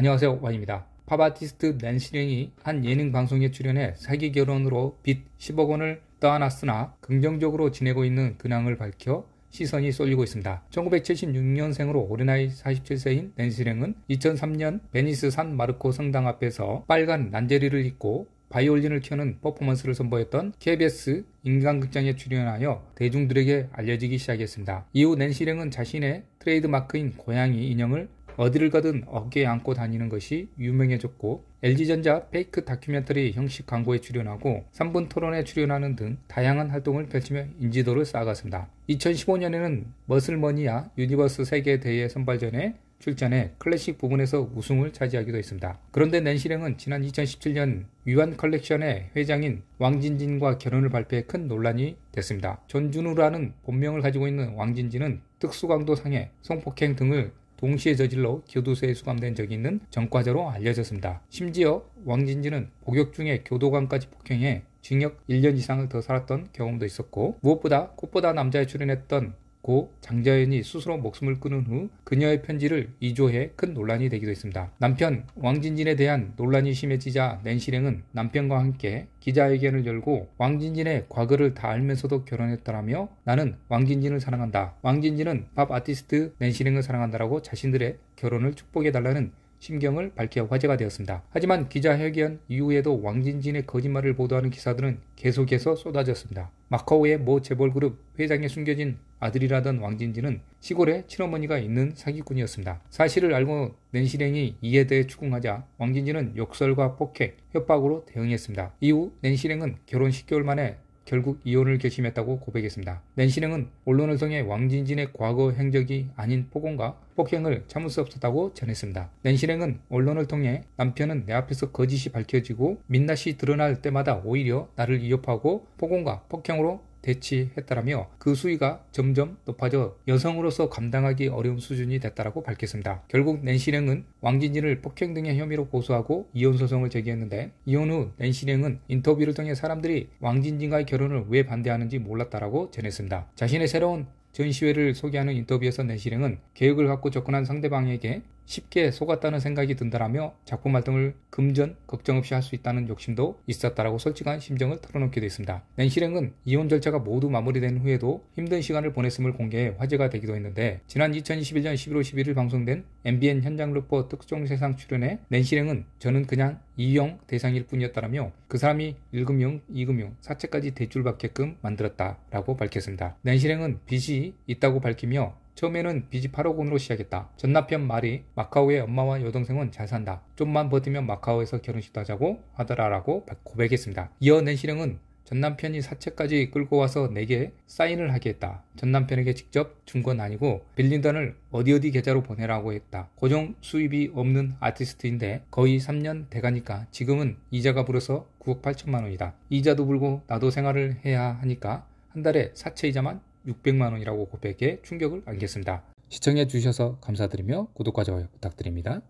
안녕하세요 와입니다. 팝아티스트 낸시령이 한 예능 방송에 출연해 사기 결혼으로 빚 10억 원을 떠안았으나 긍정적으로 지내고 있는 근황을 밝혀 시선이 쏠리고 있습니다. 1976년생으로 올해 나이 47세인 낸시랭은 2003년 베니스 산 마르코 성당 앞에서 빨간 난제리를 입고 바이올린을 켜는 퍼포먼스를 선보였던 KBS 인간극장에 출연하여 대중들에게 알려지기 시작했습니다. 이후 낸시랭은 자신의 트레이드마크인 고양이 인형을 어디를 가든 어깨에 안고 다니는 것이 유명해졌고 LG전자 페이크 다큐멘터리 형식 광고에 출연하고 3분 토론에 출연하는 등 다양한 활동을 펼치며 인지도를 쌓아갔습니다. 2015년에는 머슬머니아 유니버스 세계 대회 선발전에 출전해 클래식 부분에서 우승을 차지하기도 했습니다. 그런데 낸시랭은 지난 2017년 위안 컬렉션의 회장인 왕진진과 결혼을 발표해 큰 논란이 됐습니다. 전준우라는 본명을 가지고 있는 왕진진은 특수강도 상해, 성폭행 등을 동시에 저질러 교도소에 수감된 적이 있는 전과자로 알려졌습니다. 심지어 왕진진은 복역 중에 교도관까지 폭행해 징역 1년 이상을 더 살았던 경험도 있었고 무엇보다 꽃보다 남자에 출연했던 고 장자연이 스스로 목숨을 끊은 후 그녀의 편지를 이조해 큰 논란이 되기도 했습니다. 남편 왕진진에 대한 논란이 심해지자 낸시랭은 남편과 함께 기자회견을 열고 왕진진의 과거를 다 알면서도 결혼했다라며 나는 왕진진을 사랑한다. 왕진진은 팝 아티스트 낸시랭을 사랑한다라고 자신들의 결혼을 축복해달라는 심경을 밝혀 화제가 되었습니다. 하지만 기자회견 이후에도 왕진진의 거짓말을 보도하는 기사들은 계속해서 쏟아졌습니다. 마카오의 모 재벌그룹 회장에 숨겨진 아들이라던 왕진진은 시골에 친어머니가 있는 사기꾼이었습니다. 사실을 알고 낸시랭이 이에 대해 추궁하자 왕진진은 욕설과 폭행, 협박으로 대응했습니다. 이후 낸시랭은 결혼 10개월 만에 결국 이혼을 결심했다고 고백했습니다. 낸시는 언론을 통해 왕진진의 과거 행적이 아닌 폭언과 폭행을 참을 수 없었다고 전했습니다. 낸시은 언론을 통해 남편은 내 앞에서 거짓이 밝혀지고 민낯이 드러날 때마다 오히려 나를 위협하고 폭언과 폭행으로 대치했다라며 그 수위가 점점 높아져 여성으로서 감당하기 어려운 수준이 됐다라고 밝혔습니다. 결국 낸시랭은 왕진진을 폭행 등의 혐의로 고소하고 이혼 소송을 제기했는데 이혼 후 낸시랭은 인터뷰를 통해 사람들이 왕진진과의 결혼을 왜 반대하는지 몰랐다라고 전했습니다. 자신의 새로운 전시회를 소개하는 인터뷰에서 낸시랭은 계획을 갖고 접근한 상대방에게 쉽게 속았다는 생각이 든다라며 작품 활동을 금전 걱정 없이 할 수 있다는 욕심도 있었다라고 솔직한 심정을 털어놓기도 했습니다. 낸시랭은 이혼 절차가 모두 마무리된 후에도 힘든 시간을 보냈음을 공개해 화제가 되기도 했는데 지난 2021년 11월 11일 방송된 MBN 현장 루퍼 특종 세상 출연에 낸시랭은 저는 그냥 이용 대상일 뿐이었다라며 그 사람이 1금융, 2금융, 사채까지 대출 받게끔 만들었다라고 밝혔습니다. 낸시랭은 빚이 있다고 밝히며 처음에는 비지파로군으로 시작했다. 전남편 말이 마카오의 엄마와 여동생은 잘 산다. 좀만 버티면 마카오에서 결혼식도 하자고 하더라라고 고백했습니다. 이어 낸시령은 전남편이 사채까지 끌고 와서 내게 사인을 하게 했다. 전남편에게 직접 준 건 아니고 빌린 돈을 어디 어디 계좌로 보내라고 했다. 고정 수입이 없는 아티스트인데 거의 3년 돼가니까 지금은 이자가 불어서 9억 8천만 원이다. 이자도 불고 나도 생활을 해야 하니까 한 달에 사채 이자만 600만 원이라고 고백에 충격을 안겼습니다. 시청해 주셔서 감사드리며 구독과 좋아요 부탁드립니다.